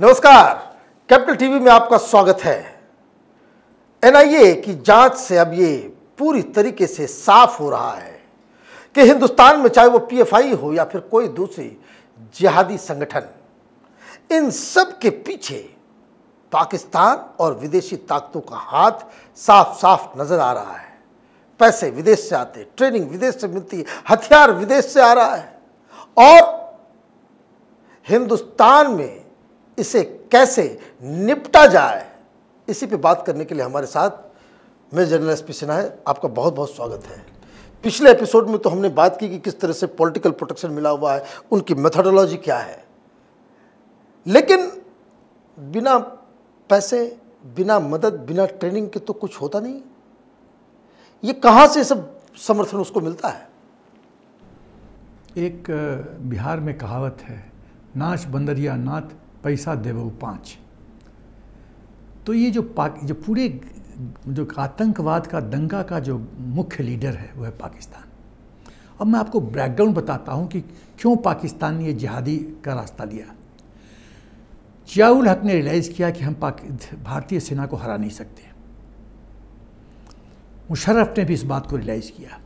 नमस्कार capital TV में आपका स्वागत है एनआईए की जांच से अब ये पूरी तरीके से साफ हो रहा है कि हिंदुस्तान में चाहे वो पीएफआई हो या फिर कोई दूसरी जिहादी संगठन इन सब के पीछे पाकिस्तान और विदेशी ताकतों का हाथ साफ साफ नजर आ रहा है पैसे विदेश से आते ट्रेनिंग विदेश से मिलती हथियार विदेश से आ रहा है और हिंदुस्तान में इसे कैसे निपटा जाए इसी पे बात करने के लिए हमारे साथ मैं जनरल एस पी सिन्हा है आपका बहुत बहुत स्वागत है पिछले एपिसोड में तो हमने बात की कि किस तरह से पॉलिटिकल प्रोटेक्शन मिला हुआ है उनकी मेथडोलॉजी क्या है लेकिन बिना पैसे बिना मदद बिना ट्रेनिंग के तो कुछ होता नहीं ये कहाँ से सब समर्थन उसको मिलता है एक बिहार में कहावत है नाच बंदरिया नाथ पैसा देबौ पाँच तो ये जो पाक जो पूरे जो आतंकवाद का दंगा का जो मुख्य लीडर है वह पाकिस्तान अब मैं आपको बैकग्राउंड बताता हूँ कि क्यों पाकिस्तान ने ये जिहादी का रास्ता लिया जियाउल हक ने रियलाइज़ किया कि हम भारतीय सेना को हरा नहीं सकते मुशर्रफ ने भी इस बात को रियलाइज़ किया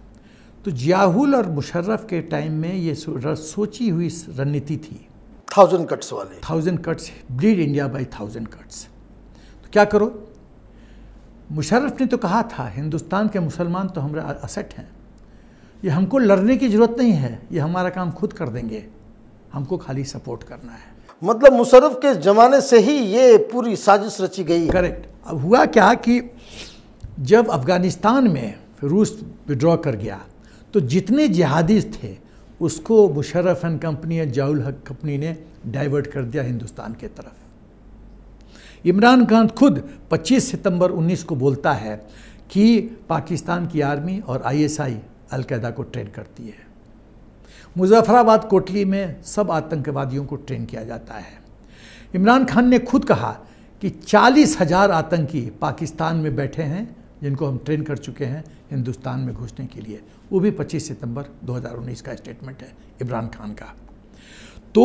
तो जियाउल और मुशर्रफ के टाइम में ये सोची हुई रणनीति थी थाउजेंड कट्स वाले thousand cuts bleed India by thousand cuts तो क्या करो मुशर्रफ ने तो कहा था हिंदुस्तान के मुसलमान तो हमारे असेट हैं ये हमको लड़ने की ज़रूरत नहीं है ये हमारा काम खुद कर देंगे हमको खाली सपोर्ट करना है मतलब मुशर्रफ के ज़माने से ही ये पूरी साजिश रची गई करेक्ट अब हुआ क्या कि जब अफ़गानिस्तान में रूस विड्रॉ कर गया तो जितने जिहादीज थे उसको मुशरफ एंड कंपनी या जाउल हक कंपनी ने डाइवर्ट कर दिया हिंदुस्तान के तरफ इमरान खान खुद 25 सितंबर 19 को बोलता है कि पाकिस्तान की आर्मी और आईएसआई अलकायदा को ट्रेन करती है मुजफ्फराबाद कोटली में सब आतंकवादियों को ट्रेन किया जाता है इमरान खान ने खुद कहा कि चालीस हजार आतंकी पाकिस्तान में बैठे हैं जिनको हम ट्रेन कर चुके हैं हिंदुस्तान में घुसने के लिए वो भी 25 सितंबर 2019 का स्टेटमेंट है इमरान खान का तो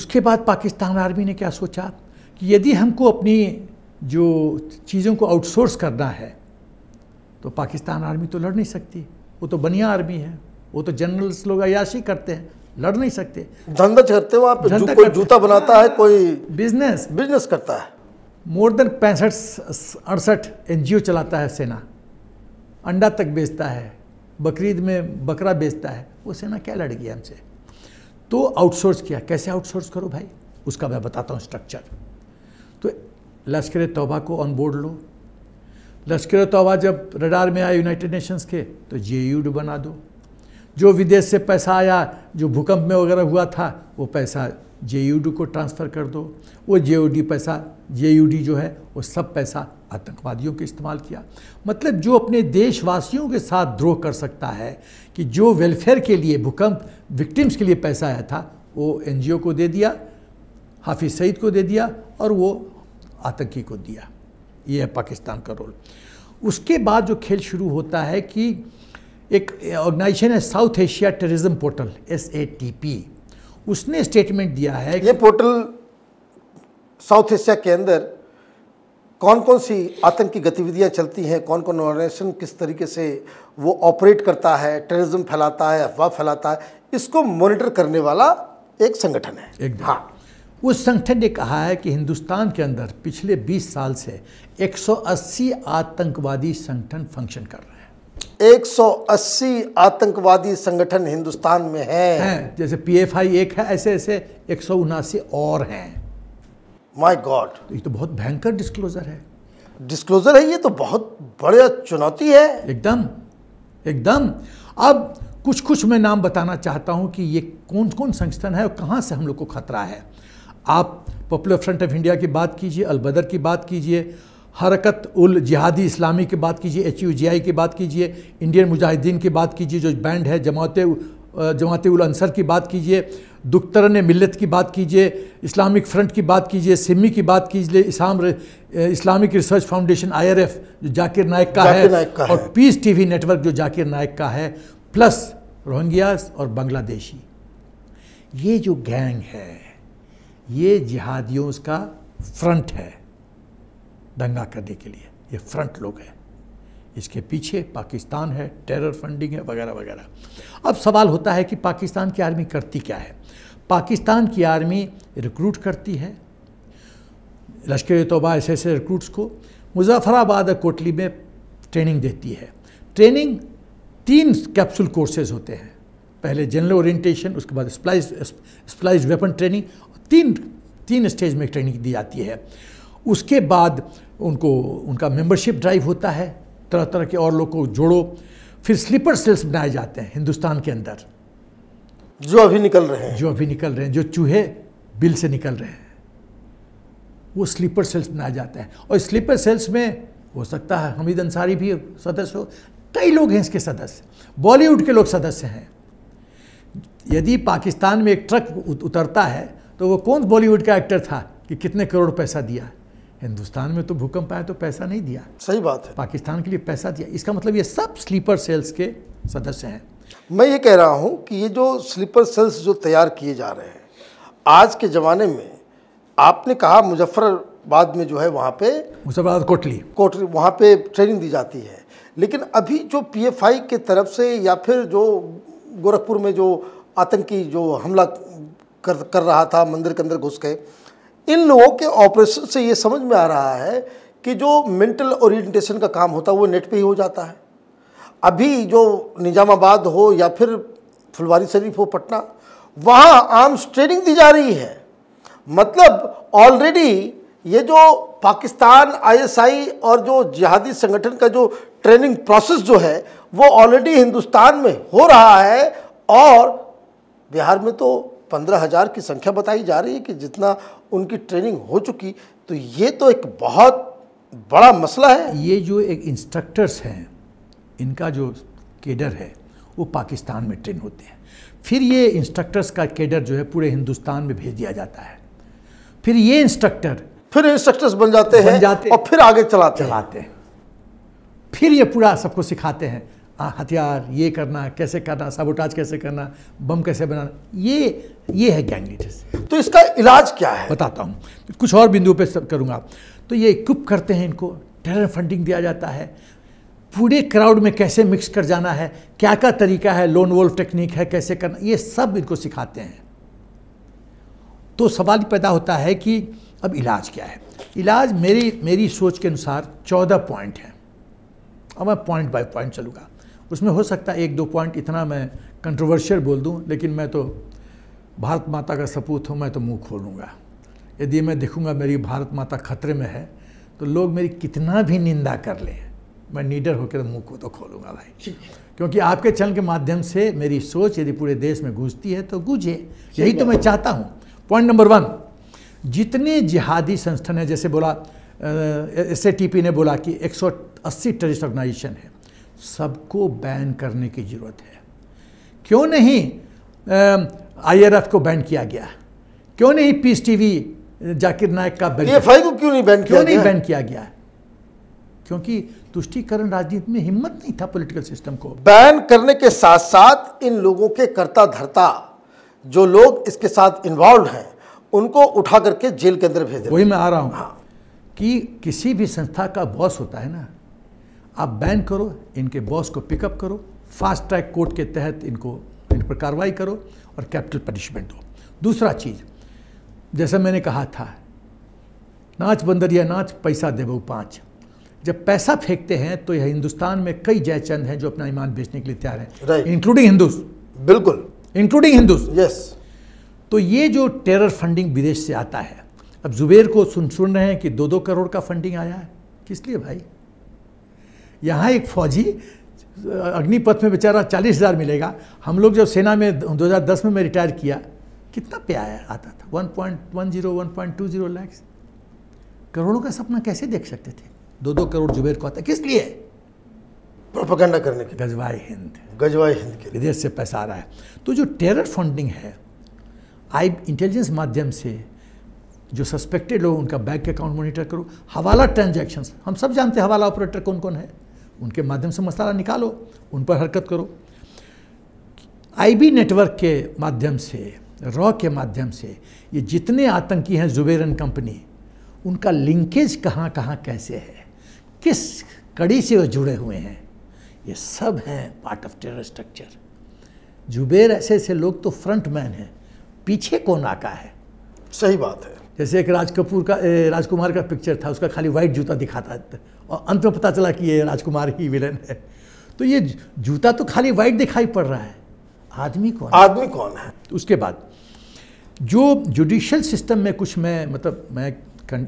उसके बाद पाकिस्तान आर्मी ने क्या सोचा कि यदि हमको अपनी जो चीज़ों को आउटसोर्स करना है तो पाकिस्तान आर्मी तो लड़ नहीं सकती वो तो बनिया आर्मी है वो तो जनरल्स लोग अयाशी करते हैं लड़ नहीं सकते धंधा करते हो आप जू, कोई जूता बनाता है कोई बिजनेस बिजनेस करता है मोर देन पैंसठ अड़सठ एन चलाता है सेना अंडा तक बेचता है बकरीद में बकरा बेचता है वो सेना क्या लड़ गया हमसे तो आउटसोर्स किया कैसे आउटसोर्स करो भाई उसका मैं बताता हूँ स्ट्रक्चर तो लश्कर तोबा को ऑन बोर्ड लो लश्कर तोबा जब रडार में आए यूनाइटेड नेशंस के तो जे बना दो जो विदेश से पैसा आया जो भूकंप में वगैरह हुआ था वो पैसा जे को ट्रांसफ़र कर दो वो जे पैसा जे जो है वो सब पैसा आतंकवादियों के इस्तेमाल किया मतलब जो अपने देशवासियों के साथ द्रोह कर सकता है कि जो वेलफेयर के लिए भूकंप विक्टिम्स के लिए पैसा आया था वो एन को दे दिया हाफिज़ सईद को दे दिया और वो आतंकी को दिया ये है पाकिस्तान का रोल उसके बाद जो खेल शुरू होता है कि एक ऑर्गेनाइजेशन है South Asia Terrorism Portal S A T P उसने स्टेटमेंट दिया है ये पोर्टल साउथ एशिया के अंदर कौन कौन सी आतंकी गतिविधियां चलती हैं कौन कौन ऑर्गेनाइजेशन किस तरीके से वो ऑपरेट करता है टेररिज्म फैलाता है अफवाह फैलाता है इसको मॉनिटर करने वाला एक संगठन है एक हाँ उस संगठन ने कहा है कि हिंदुस्तान के अंदर पिछले 20 साल से 180 आतंकवादी संगठन फंक्शन कर रहे हैं 180 आतंकवादी संगठन हिंदुस्तान में हैं हैं जैसे पीएफआई एक है ऐसे ऐसे एक और हैं माय गॉड तो ये तो बहुत भयंकर डिस्क्लोजर है डिस्क्लोजर है ये तो बहुत बड़ा चुनौती है एकदम एकदम अब कुछ कुछ मैं नाम बताना चाहता हूं कि ये कौन कौन संगठन है और कहां से हम लोग को खतरा है आप पॉपुलर फ्रंट ऑफ इंडिया की बात कीजिए अलबदर की बात कीजिए हरकत उल जिहादी इस्लामी की बात कीजिए एच यू जी आई की बात कीजिए इंडियन मुजाहिदीन की बात कीजिए जो बैंड है जमात जमात उल अंसर की बात कीजिए दुख्तरन मिलत की बात कीजिए इस्लामिक फ्रंट की बात कीजिए सिमी की बात कीजिए इस्लाम Islamic Research Foundation I R F जो जाकिर नायक का है का और पीस टी वी नेटवर्क जो जाकिर नायक का है प्लस रोहिंग्यास और बांग्लादेशी ये जो गैंग है ये जिहादियों का फ्रंट है दंगा करने के लिए ये फ्रंट लोग हैं इसके पीछे पाकिस्तान है टेरर फंडिंग है वगैरह वगैरह अब सवाल होता है कि पाकिस्तान की आर्मी करती क्या है पाकिस्तान की आर्मी रिक्रूट करती है लश्कर तोबा ऐसे ऐसे रिक्रूट्स को मुजफ्फराबाद और कोटली में ट्रेनिंग देती है ट्रेनिंग तीन कैप्सूल कोर्सेज होते हैं पहले जनरल ओरिएंटेशन उसके बाद स्प्लाइज स्प्लाइज वेपन ट्रेनिंग तीन तीन स्टेज में ट्रेनिंग दी जाती है उसके बाद उनको उनका मेंबरशिप ड्राइव होता है तरह तरह के और लोग को जोड़ो फिर स्लीपर सेल्स बनाए जाते हैं हिंदुस्तान के अंदर जो अभी निकल रहे हैं जो अभी निकल रहे हैं जो चूहे बिल से निकल रहे हैं वो स्लीपर सेल्स बनाए जाते हैं और स्लीपर सेल्स में हो सकता है हमीद अंसारी भी सदस्य हो कई लोग हैं इसके सदस्य बॉलीवुड के लोग सदस्य हैं यदि पाकिस्तान में एक ट्रक उतरता है तो वो कौन बॉलीवुड का एक्टर था कि कितने करोड़ पैसा दिया हिंदुस्तान में तो भूकंप आया तो पैसा नहीं दिया सही बात है पाकिस्तान के लिए पैसा दिया इसका मतलब ये सब स्लीपर सेल्स के सदस्य हैं मैं ये कह रहा हूँ कि ये जो स्लीपर सेल्स जो तैयार किए जा रहे हैं आज के ज़माने में आपने कहा मुजफ्फरबाद में जो है वहाँ पे मुजफ्फराबाद कोटली कोटली वहाँ पे ट्रेनिंग दी जाती है लेकिन अभी जो पीएफआई के तरफ से या फिर जो गोरखपुर में जो आतंकी जो हमला कर कर रहा था मंदिर के अंदर घुस के इन लोगों के ऑपरेशन से ये समझ में आ रहा है कि जो मेंटल ओरिएंटेशन का काम होता है वो नेट पे ही हो जाता है अभी जो निजामाबाद हो या फिर फुलवारी शरीफ हो पटना वहाँ आर्म्स ट्रेनिंग दी जा रही है मतलब ऑलरेडी ये जो पाकिस्तान आईएसआई और जो जिहादी संगठन का जो ट्रेनिंग प्रोसेस जो है वो ऑलरेडी हिंदुस्तान में हो रहा है और बिहार में तो पंद्रह हज़ार की संख्या बताई जा रही है कि जितना उनकी ट्रेनिंग हो चुकी तो ये तो एक बहुत बड़ा मसला है ये जो एक इंस्ट्रक्टर्स हैं इनका जो केडर है वो पाकिस्तान में ट्रेन होते हैं फिर ये इंस्ट्रक्टर्स का केडर जो है पूरे हिंदुस्तान में भेज दिया जाता है फिर ये इंस्ट्रक्टर फिर इंस्ट्रक्टर्स बन जाते हैं जाते और फिर आगे चलाते चलाते हैं फिर ये पूरा सबको सिखाते हैं हथियार ये करना कैसे करना सबोटाज कैसे करना बम कैसे बनाना ये ये है गैंग लीडर्स तो इसका इलाज क्या है बताता हूँ कुछ और बिंदुओं पे सब करूँगा तो ये इक्विप करते हैं इनको टेरर फंडिंग दिया जाता है पूरे क्राउड में कैसे मिक्स कर जाना है क्या क्या तरीका है लोन वोल्फ टेक्निक है कैसे करना ये सब इनको सिखाते हैं तो सवाल पैदा होता है कि अब इलाज क्या है इलाज मेरी मेरी सोच के अनुसार चौदह पॉइंट हैं अब मैं पॉइंट बाय पॉइंट चलूँगा उसमें हो सकता है एक दो पॉइंट इतना मैं कंट्रोवर्शियल बोल दूं लेकिन मैं तो भारत माता का सपूत हूं मैं तो मुंह खोलूँगा यदि मैं देखूँगा मेरी भारत माता खतरे में है तो लोग मेरी कितना भी निंदा कर लें मैं नीडर होकर मुंह को तो खोलूँगा भाई क्योंकि आपके चैनल के माध्यम से मेरी सोच यदि पूरे देश में गूंजती है तो गूंजे यही तो मैं चाहता हूँ पॉइंट नंबर वन जितने जिहादी संस्थान हैं जैसे बोला एस ने बोला कि 180 टेररिस्ट ऑर्गेनाइजेशन है सबको बैन करने की ज़रूरत है क्यों नहीं आईआरएफ को बैन किया गया क्यों नहीं पीस टीवी जाकिर नायक का बैन एफआई को क्यों नहीं बैन क्यों नहीं बैन किया गया क्योंकि तुष्टिकरण राजनीति में हिम्मत नहीं था पॉलिटिकल सिस्टम को बैन करने के साथ साथ इन लोगों के कर्ता धरता जो लोग इसके साथ इन्वॉल्व हैं उनको उठा करके जेल के अंदर भेज वही मैं आ रहा हूँ हाँ। कि किसी भी संस्था का बॉस होता है ना आप बैन करो इनके बॉस को पिकअप करो फास्ट ट्रैक कोर्ट के तहत इनको इन पर कार्रवाई करो और कैपिटल पनिशमेंट दो दूसरा चीज़ जैसा मैंने कहा था नाच बंदर या नाच पैसा देबो पाँच जब पैसा फेंकते हैं तो यह हिंदुस्तान में कई जयचंद हैं जो अपना ईमान बेचने के लिए तैयार हैं इंक्लूडिंग हिंदूस बिल्कुल इंक्लूडिंग हिंदूस यस तो ये जो टेरर फंडिंग विदेश से आता है अब जुबेर को सुन सुन रहे हैं कि दो दो करोड़ का फंडिंग आया है किस लिए भाई यहाँ एक फौजी अग्निपथ में बेचारा चालीस हज़ार मिलेगा हम लोग जब सेना में 2010 में मैं रिटायर किया कितना पे आया आता था 1.10 1.20 लाख करोड़ों का सपना कैसे देख सकते थे दो दो करोड़ जुबेर को आता किस लिए प्रोपगंडा करने के गजवाई हिंद गजवाई हिंद के विदेश से पैसा आ रहा है तो जो टेरर फंडिंग है आई इंटेलिजेंस माध्यम से जो सस्पेक्टेड लोग उनका बैंक अकाउंट मॉनिटर करो हवाला ट्रांजेक्शन हम सब जानते हैं हवाला ऑपरेटर कौन कौन है उनके माध्यम से मसाला निकालो उन पर हरकत करो आईबी नेटवर्क के माध्यम से रॉ के माध्यम से ये जितने आतंकी हैं जुबेरन कंपनी उनका लिंकेज कहाँ कहाँ कैसे है किस कड़ी से वो जुड़े हुए हैं ये सब हैं part of terror structure Zubair ऐसे ऐसे लोग तो फ्रंट मैन हैं पीछे कौन आका है सही बात है जैसे एक राज कपूर का राजकुमार का पिक्चर था उसका खाली वाइट जूता दिखाता और अंत में पता चला कि ये राजकुमार ही विलन है तो ये जूता तो खाली वाइट दिखाई पड़ रहा है आदमी कौन आदमी कौन है तो उसके बाद जो जुडिशल सिस्टम में कुछ मैं मतलब मैं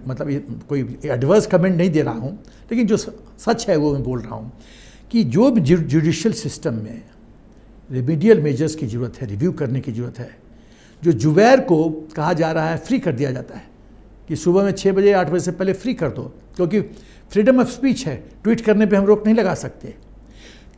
मतलब ये कोई एडवर्स कमेंट नहीं दे रहा हूँ लेकिन जो सच है वो मैं बोल रहा हूँ कि जो भी जुडिशल सिस्टम में रेमिडियल मेजर्स की ज़रूरत है रिव्यू करने की ज़रूरत है जो जुबैर को कहा जा रहा है फ्री कर दिया जाता है कि सुबह में छः बजे आठ बजे से पहले फ्री कर दो क्योंकि फ्रीडम ऑफ स्पीच है ट्वीट करने पे हम रोक नहीं लगा सकते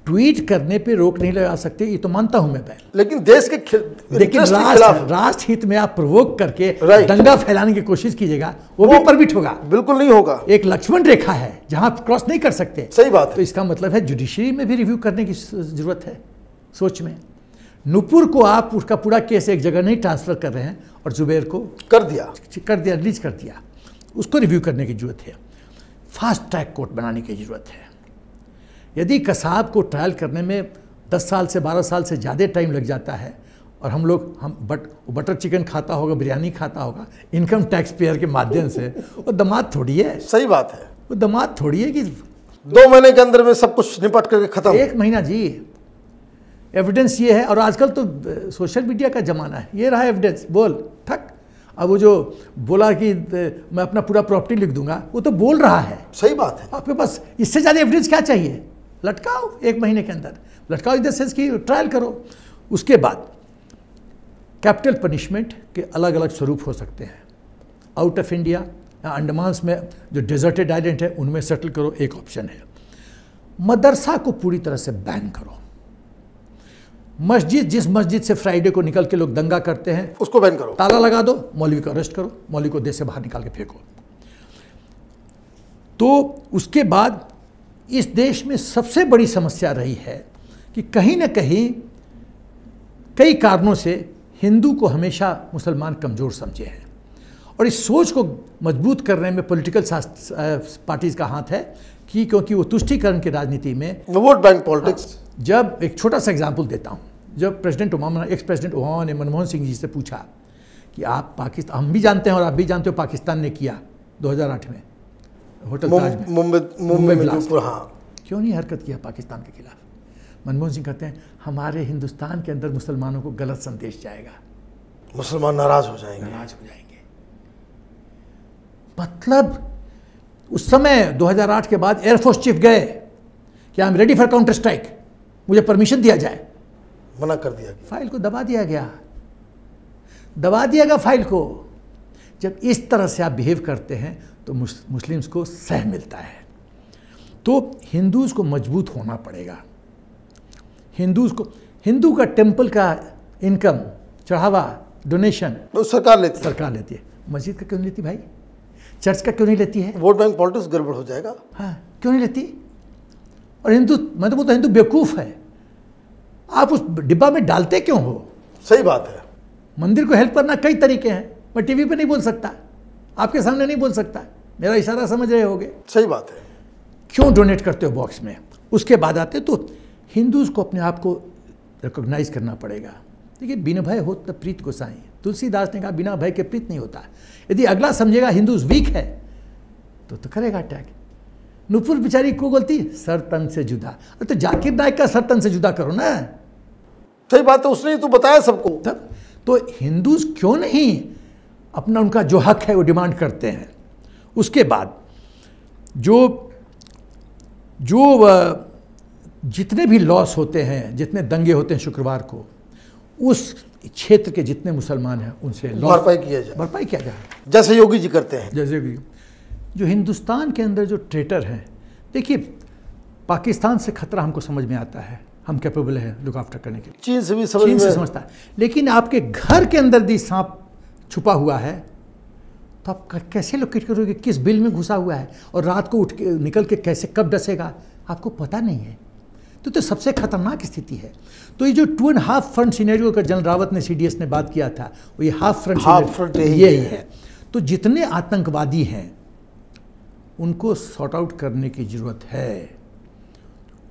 ट्वीट करने पे रोक नहीं लगा सकते ये तो मानता हूं मैं लेकिन देश के खिल... लेकिन राष्ट्र हित में आप प्रवोक करके दंगा फैलाने की कोशिश कीजिएगा वो, वो भी परमिट होगा बिल्कुल नहीं होगा एक लक्ष्मण रेखा है जहां क्रॉस नहीं कर सकते सही बात तो इसका मतलब है जुडिशरी में भी रिव्यू करने की जरूरत है सोच में नुपुर को आप उसका पूरा केस एक जगह नहीं ट्रांसफर कर रहे हैं और जुबैर को कर दिया कर दिया रिलीज कर दिया उसको रिव्यू करने की ज़रूरत है फास्ट ट्रैक कोर्ट बनाने की ज़रूरत है यदि कसाब को ट्रायल करने में 10 साल से 12 साल से ज़्यादा टाइम लग जाता है और हम लोग हम बट बटर चिकन खाता होगा बिरयानी खाता होगा इनकम टैक्स पेयर के माध्यम से वो दमाद थोड़ी है सही बात है वो दमाद थोड़ी है कि दो महीने के अंदर में सब कुछ निपट करके खत्म एक महीना जी एविडेंस ये है और आजकल तो सोशल मीडिया का ज़माना है ये रहा एविडेंस बोल ठक अब वो जो बोला कि मैं अपना पूरा प्रॉपर्टी लिख दूंगा वो तो बोल रहा है सही बात है आपके पास इससे ज़्यादा एविडेंस क्या चाहिए लटकाओ एक महीने के अंदर लटकाओ इन द सेंस ट्रायल करो उसके बाद कैपिटल पनिशमेंट के अलग अलग स्वरूप हो सकते हैं आउट ऑफ इंडिया अंडमानस में जो डेजर्टेड आइलैंड है उनमें सेटल करो एक ऑप्शन है मदरसा को पूरी तरह से बैन करो मस्जिद जिस मस्जिद से फ्राइडे को निकल के लोग दंगा करते हैं उसको बैन करो ताला लगा दो मौलवी को अरेस्ट करो मौलवी को देश से बाहर निकाल के फेंको तो उसके बाद इस देश में सबसे बड़ी समस्या रही है कि कहीं ना कहीं कई कारणों से हिंदू को हमेशा मुसलमान कमज़ोर समझे हैं और इस सोच को मजबूत करने में पॉलिटिकल पार्टीज का हाथ है कि क्योंकि वो तुष्टिकरण की राजनीति में वोट बैंक पॉलिटिक्स जब एक छोटा सा एग्जाम्पल देता हूँ जब President Obama ex President Obama ने मनमोहन सिंह जी से पूछा कि आप पाकिस्तान हम भी जानते हैं और आप भी जानते हो पाकिस्तान ने किया 2008 में होटल मुंबई मुंबई में हाँ क्यों नहीं हरकत किया पाकिस्तान के खिलाफ मनमोहन सिंह कहते हैं हमारे हिंदुस्तान के अंदर मुसलमानों को गलत संदेश जाएगा मुसलमान नाराज हो जाएंगे नाराज हो जाएंगे मतलब उस समय 2008 के बाद एयरफोर्स चीफ गए कि I am ready for counter strike मुझे परमिशन दिया जाए मना कर दिया गया फाइल को दबा दिया गया दबा दिया गया फाइल को जब इस तरह से आप बिहेव करते हैं तो मुस्लिम्स को सह मिलता है तो हिंदूज़ को मजबूत होना पड़ेगा हिंदूज़ को हिंदू का टेम्पल का इनकम चढ़ावा डोनेशन तो सरकार लेती सरकार लेती है मस्जिद का क्यों नहीं लेती भाई चर्च का क्यों नहीं लेती है वोट बैंक पॉलिटिक्स गड़बड़ हो जाएगा हाँ क्यों नहीं लेती और हिंदू मतलब वो तो हिंदू बेवकूफ़ है आप उस डिब्बा में डालते क्यों हो सही बात है मंदिर को हेल्प करना कई तरीके हैं मैं टीवी पे नहीं बोल सकता आपके सामने नहीं बोल सकता मेरा इशारा समझ रहे होगे सही बात है क्यों डोनेट करते हो बॉक्स में उसके बाद आते तो हिंदूज को अपने आप को रिकोगनाइज करना पड़ेगा देखिए बिना भय हो तो प्रीत को साई तुलसीदास ने कहा बिना भय के प्रीत नहीं होता यदि अगला समझेगा हिंदूज वीक है तो तो करेगा अटैक नुपुर बिचारी को गलती सरतन से जुदा तो जाकिर नायक का सरतन से जुदा करो ना सही बात है उसने तो बताया सबको तो हिंदूज क्यों नहीं अपना उनका जो हक है वो डिमांड करते हैं उसके बाद जो जो जितने भी लॉस होते हैं जितने दंगे होते हैं शुक्रवार को उस क्षेत्र के जितने मुसलमान हैं उनसे भरपाई किया जाए भरपाई किया जाए जैसे योगी जी करते हैं जैसे योगी जो हिंदुस्तान के अंदर जो ट्रेटर हैं देखिए पाकिस्तान से खतरा हमको समझ में आता है हम कैपेबल हैं लुक आफ्टर करने के लिए चीन से भी समझ चीन से समझता है लेकिन आपके घर के अंदर भी सांप छुपा हुआ है तो आप कैसे लोकेट करोगे किस बिल में घुसा हुआ है और रात को उठ के निकल के कैसे कब डसेगा आपको पता नहीं है तो तो सबसे खतरनाक स्थिति है तो ये जो two and half front scenario का जनरल रावत ने सी ने बात किया था वो ये हाफ फ्रंट हाफ फ्रंट यही है।, है तो जितने आतंकवादी हैं उनको सॉर्ट आउट करने की जरूरत है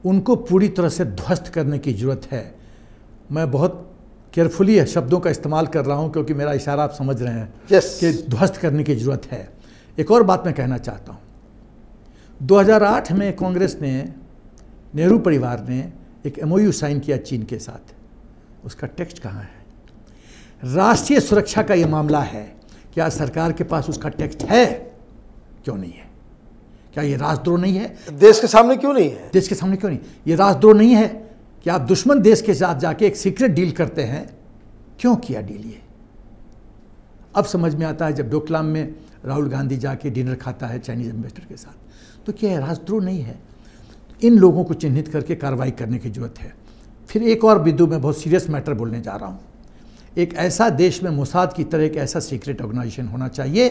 उनको पूरी तरह से ध्वस्त करने की ज़रूरत है मैं बहुत केयरफुली है शब्दों का इस्तेमाल कर रहा हूँ क्योंकि मेरा इशारा आप समझ रहे हैं yes. कि ध्वस्त करने की ज़रूरत है एक और बात मैं कहना चाहता हूँ 2008 में कांग्रेस ने नेहरू परिवार ने एक एमओयू साइन किया चीन के साथ उसका टेक्स्ट कहाँ है राष्ट्रीय सुरक्षा का ये मामला है क्या सरकार के पास उसका टेक्स्ट है क्यों नहीं है क्या ये राजद्रोह नहीं है देश के सामने क्यों नहीं है देश के सामने क्यों नहीं ये राजद्रोह नहीं है कि आप दुश्मन देश के साथ जाके एक सीक्रेट डील करते हैं क्यों किया डील ये अब समझ में आता है जब डोकलाम में राहुल गांधी जाके डिनर खाता है चाइनीज एम्बेसडर के साथ तो क्या राजद्रोह नहीं है इन लोगों को चिन्हित करके कार्रवाई करने की जरूरत है फिर एक और बिंदु में बहुत सीरियस मैटर बोलने जा रहा हूँ एक ऐसा देश में मोसाद की तरह एक ऐसा सीक्रेट ऑर्गेनाइजेशन होना चाहिए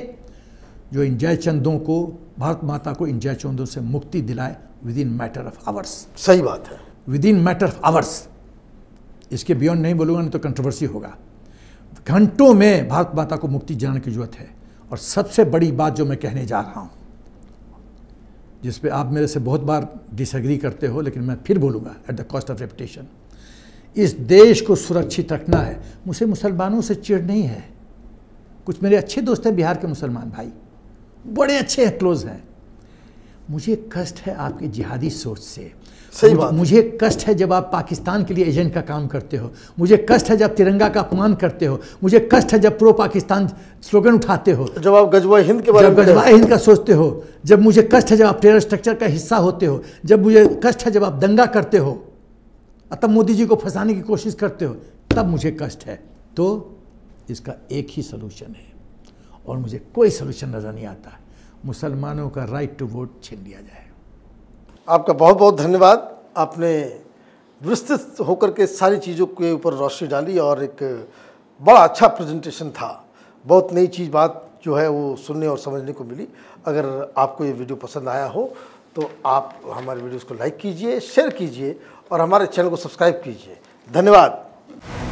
जो इन चंदों को भारत माता को इन चंदों से मुक्ति दिलाए within matter of hours सही बात है within matter of hours इसके बियॉन्ड नहीं बोलूंगा नहीं तो कंट्रोवर्सी होगा घंटों में भारत माता को मुक्ति जाने की जरूरत है और सबसे बड़ी बात जो मैं कहने जा रहा हूं जिस पे आप मेरे से बहुत बार डिसएग्री करते हो लेकिन मैं फिर बोलूंगा at the cost of reputation इस देश को सुरक्षित रखना है मुझे मुसलमानों से चिड़ नहीं है कुछ मेरे अच्छे दोस्त हैं बिहार के मुसलमान भाई बड़े अच्छे क्लोज हैं मुझे कष्ट है आपकी जिहादी सोच से सही बात मुझे कष्ट है जब आप पाकिस्तान के लिए एजेंट का काम करते हो मुझे कष्ट है जब तिरंगा का अपमान करते हो मुझे कष्ट है जब प्रो पाकिस्तान स्लोगन उठाते हो जब आप गजवा हिंद के बारे में गजवा हिंद का सोचते हो जब मुझे कष्ट है जब आप टेरर स्ट्रक्चर का हिस्सा होते हो जब मुझे कष्ट है जब आप दंगा करते हो तब मोदी जी को फंसाने की कोशिश करते हो तब मुझे कष्ट है तो इसका एक ही सलूशन है और मुझे कोई सलूशन नज़र नहीं आता मुसलमानों का राइट टू वोट छीन लिया जाए आपका बहुत बहुत धन्यवाद आपने विस्तृत होकर के सारी चीज़ों के ऊपर रोशनी डाली और एक बड़ा अच्छा प्रेजेंटेशन था बहुत नई चीज़ बात जो है वो सुनने और समझने को मिली अगर आपको ये वीडियो पसंद आया हो तो आप हमारे वीडियोस को लाइक कीजिए शेयर कीजिए और हमारे चैनल को सब्सक्राइब कीजिए धन्यवाद